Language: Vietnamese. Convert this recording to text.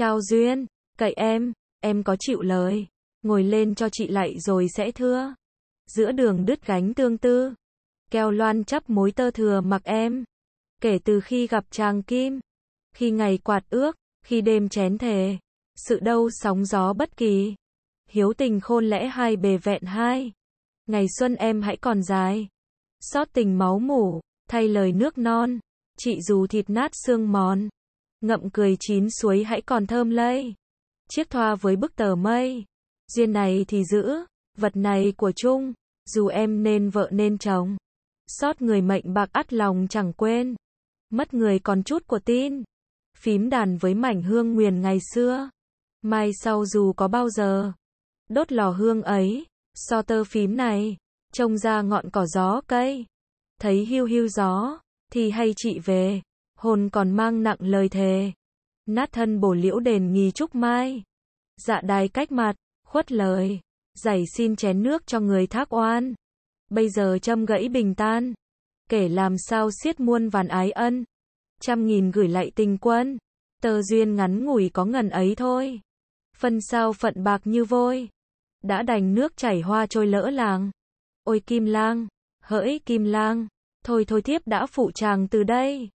Trao duyên, cậy em, em có chịu lời, ngồi lên cho chị lại rồi sẽ thưa. Giữa đường đứt gánh tương tư, keo loan chấp mối tơ thừa mặc em. Kể từ khi gặp chàng kim, khi ngày quạt ước, khi đêm chén thề, sự đâu sóng gió bất kỳ. Hiếu tình khôn lẽ hai bề vẹn hai, ngày xuân em hãy còn dài. Xót tình máu mủ, thay lời nước non, chị dù thịt nát xương mòn ngậm cười chín suối hãy còn thơm lây. Chiếc thoa với bức tờ mây, duyên này thì giữ, vật này của chung, dù em nên vợ nên chồng. Sót người mệnh bạc ắt lòng chẳng quên, mất người còn chút của tin. Phím đàn với mảnh hương nguyền ngày xưa, mai sau dù có bao giờ, đốt lò hương ấy, so tơ phím này, trông ra ngọn cỏ gió cây, thấy hưu hưu gió, thì hay chị về hồn còn mang nặng lời thề. Nát thân bổ liễu đền nghi trúc mai. Dạ đài cách mặt, khuất lời. Giải xin chén nước cho người thác oan. Bây giờ châm gãy bình tan. Kể làm sao xiết muôn vàn ái ân. Trăm nghìn gửi lại tình quân. Tờ duyên ngắn ngủi có ngần ấy thôi. Phân sao phận bạc như vôi. Đã đành nước chảy hoa trôi lỡ làng. Ôi kim lang, hỡi kim lang, thôi thôi thiếp đã phụ chàng từ đây.